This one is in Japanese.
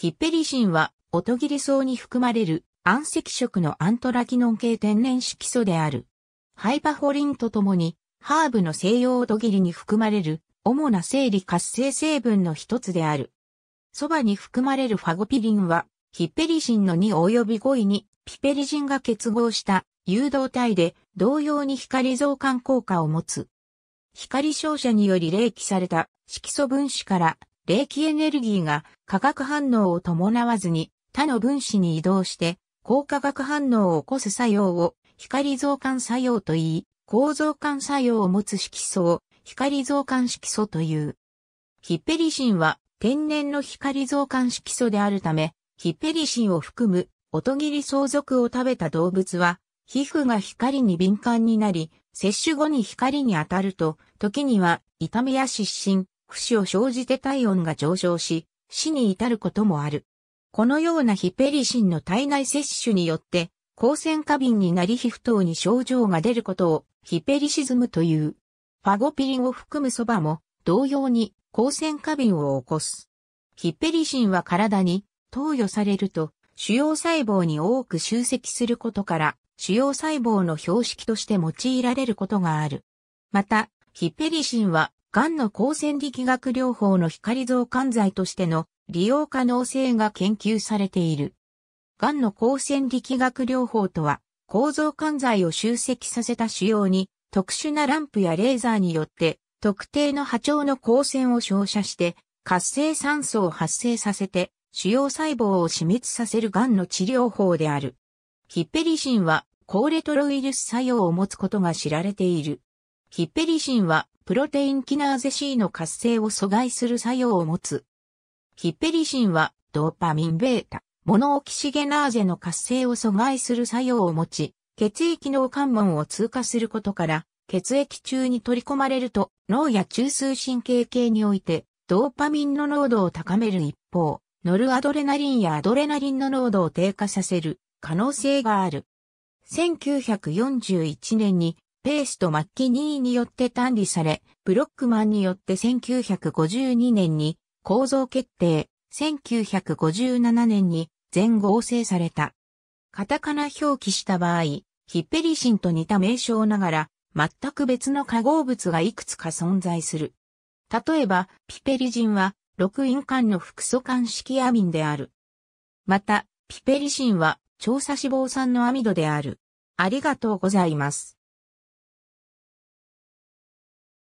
ヒッペリシンは、音切り層に含まれる、暗赤色のアントラキノン系天然色素である。ハイパホリンとともに、ハーブの西洋音切りに含まれる、主な生理活性成分の一つである。そばに含まれるファゴピリンは、ヒッペリシンの2よび5位に、ピペリジンが結合した誘導体で、同様に光増感効果を持つ。光照射により冷気された色素分子から冷気エネルギーが化学反応を伴わずに他の分子に移動して高化学反応を起こす作用を光増感作用といい、構造感作用を持つ色素を光増感色素という。ヒッペリシンは天然の光増感色素であるため、ヒッペリシンを含む音切り相続を食べた動物は、皮膚が光に敏感になり、摂取後に光に当たると、時には痛みや失神、不死を生じて体温が上昇し、死に至ることもある。このようなヒペリシンの体内摂取によって、抗線過敏になり皮膚等に症状が出ることをヒペリシズムという。ファゴピリンを含むそばも同様に抗線過敏を起こす。ヒペリシンは体に投与されると主要細胞に多く集積することから主要細胞の標識として用いられることがある。また、ヒペリシンは癌の光線力学療法の光増管剤としての利用可能性が研究されている。癌の光線力学療法とは、構造管剤を集積させた腫瘍に特殊なランプやレーザーによって特定の波長の光線を照射して活性酸素を発生させて腫瘍細胞を死滅させる癌の治療法である。ヒッペリシンは高レトロウイルス作用を持つことが知られている。ヒッペリシンはプロテインキナーゼ C の活性を阻害する作用を持つ。ヒッペリシンはドーパミン β、モノオキシゲナーゼの活性を阻害する作用を持ち、血液脳関門を通過することから、血液中に取り込まれると脳や中枢神経系においてドーパミンの濃度を高める一方、ノルアドレナリンやアドレナリンの濃度を低下させる可能性がある。1941年にペースとマッキニーによって単理され、ブロックマンによって1952年に構造決定、1957年に全合成された。カタカナ表記した場合、ヒッペリシンと似た名称ながら、全く別の化合物がいくつか存在する。例えば、ピペリジンは、6印間の複素間式アミンである。また、ピペリシンは、調査脂肪酸のアミドである。ありがとうございます。